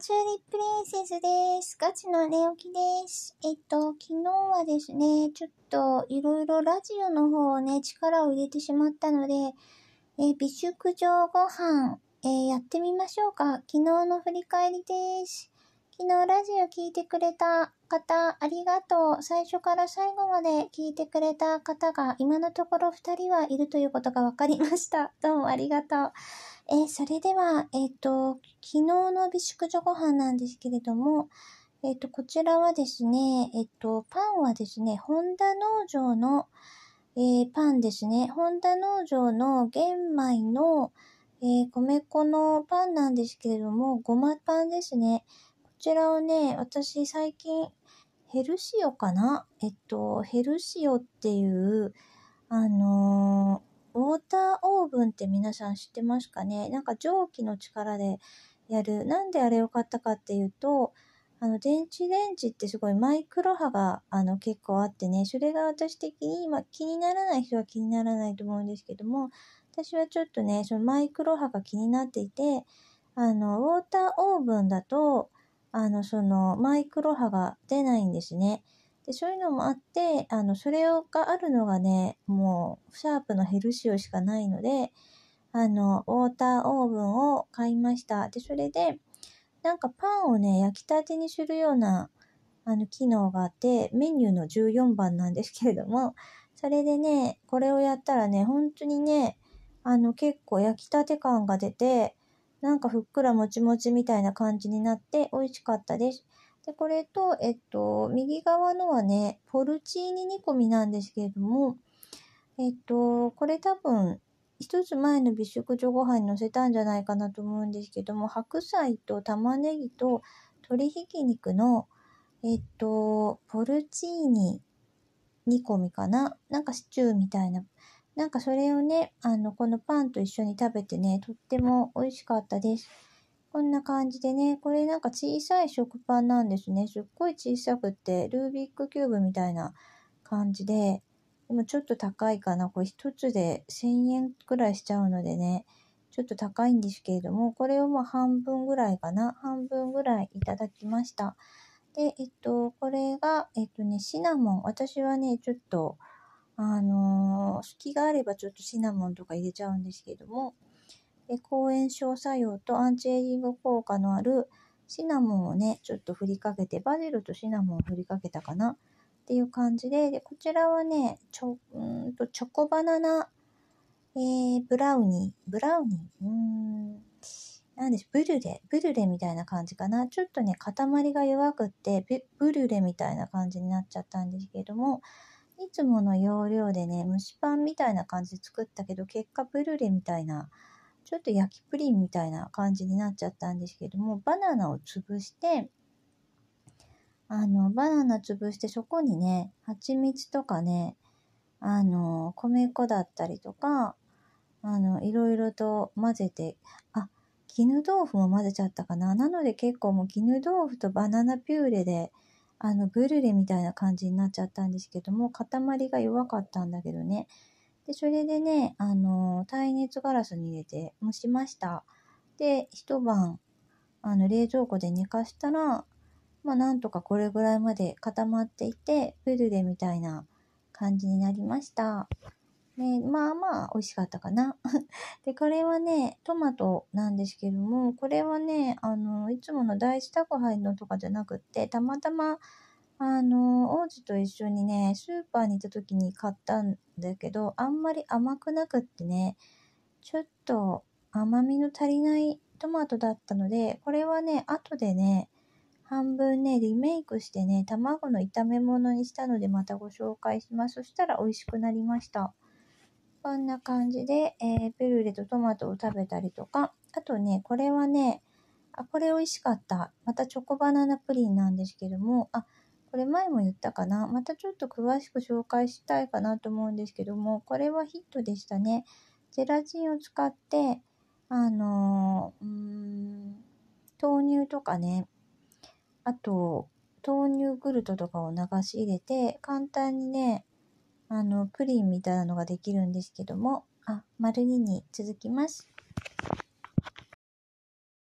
チューリップリンセスです。ガチの寝起きです。えっと、昨日はですね、ちょっといろいろラジオの方をね、力を入れてしまったので、え美食場ご飯、えー、やってみましょうか。昨日の振り返りです。昨日ラジオ聞いてくれた方、ありがとう。最初から最後まで聞いてくれた方が、今のところ2人はいるということが分かりました。どうもありがとう。えー、それでは、えっ、ー、と、昨日の美宿所ご飯なんですけれども、えっ、ー、と、こちらはですね、えっ、と、パンはですね、ホンダ農場の、えパンですね。ホンダ農場の玄米の、え米粉のパンなんですけれども、ごまパンですね。こちらをね、私最近、ヘルシオかなえっと、ヘルシオっていう、あのウォーター蒸分って皆さん知ってますかねなんか蒸気の力でやる。なんであれを買ったかっていうと、あの、電池レンジってすごいマイクロ波が、あの、結構あってね、それが私的に、まあ、気にならない人は気にならないと思うんですけども、私はちょっとね、そのマイクロ波が気になっていて、あの、ウォーターオーブンだと、あの、その、マイクロ波が出ないんですね。で、そういうのもあって、あの、それがあるのがね、もう、シャープのヘルシオしかないので、あの、ウォーターオーブンを買いました。で、それで、なんかパンをね、焼きたてにするような、あの、機能があって、メニューの14番なんですけれども、それでね、これをやったらね、本当にね、あの、結構焼きたて感が出て、なんかふっくらもちもちみたいな感じになって美味しかったです。で、これと、えっと、右側のはね、ポルチーニ煮込みなんですけれども、えっと、これ多分、一つ前の美食所ご飯に載せたんじゃないかなと思うんですけども、白菜と玉ねぎと鶏ひき肉の、えっと、ポルチーニ煮込みかななんかシチューみたいな。なんかそれをね、あの、このパンと一緒に食べてね、とっても美味しかったです。こんな感じでね、これなんか小さい食パンなんですね。すっごい小さくって、ルービックキューブみたいな感じで、でもちょっと高いかな。これ一つで1000円くらいしちゃうのでね、ちょっと高いんですけれども、これをまあ半分ぐらいかな。半分ぐらいいただきました。で、えっと、これが、えっとね、シナモン。私はね、ちょっと、あのー、隙があればちょっとシナモンとか入れちゃうんですけども、抗炎症作用とアンチエイジング効果のあるシナモンをね、ちょっと振りかけて、バジルとシナモンを振りかけたかなっていう感じで、でこちらはね、ちょうんとチョコバナナ、えー、ブラウニー、ブラウニー、うーん、なんでしょブルレ、ブルレみたいな感じかな。ちょっとね、塊が弱くって、ブルレみたいな感じになっちゃったんですけども、いつもの要領でね、蒸しパンみたいな感じで作ったけど、結果ブルレみたいなちょっと焼きプリンみたいな感じになっちゃったんですけども、バナナを潰して、あの、バナナ潰してそこにね、蜂蜜とかね、あの、米粉だったりとか、あの、いろいろと混ぜて、あ、絹豆腐も混ぜちゃったかな。なので結構もう絹豆腐とバナナピューレで、あの、ブルレみたいな感じになっちゃったんですけども、塊が弱かったんだけどね。で、それでね、あの、耐熱ガラスに入れて蒸しました。で、一晩、あの、冷蔵庫で寝かしたら、まあ、なんとかこれぐらいまで固まっていて、ブルュレみたいな感じになりました。ね、まあまあ美味しかったかな。で、これはね、トマトなんですけども、これはね、あの、いつもの第一宅配のとかじゃなくって、たまたまあの、王子と一緒にね、スーパーに行った時に買ったんだけど、あんまり甘くなくってね、ちょっと甘みの足りないトマトだったので、これはね、後でね、半分ね、リメイクしてね、卵の炒め物にしたので、またご紹介します。そしたら美味しくなりました。こんな感じで、えー、ルレとトマトを食べたりとか、あとね、これはね、あ、これ美味しかった。またチョコバナナプリンなんですけども、あ、これ前も言ったかな。またちょっと詳しく紹介したいかなと思うんですけども、これはヒットでしたね。ゼラチンを使って、あのー、うん、豆乳とかね、あと、豆乳グルトとかを流し入れて、簡単にね、あの、プリンみたいなのができるんですけども、あ、丸2に続きます。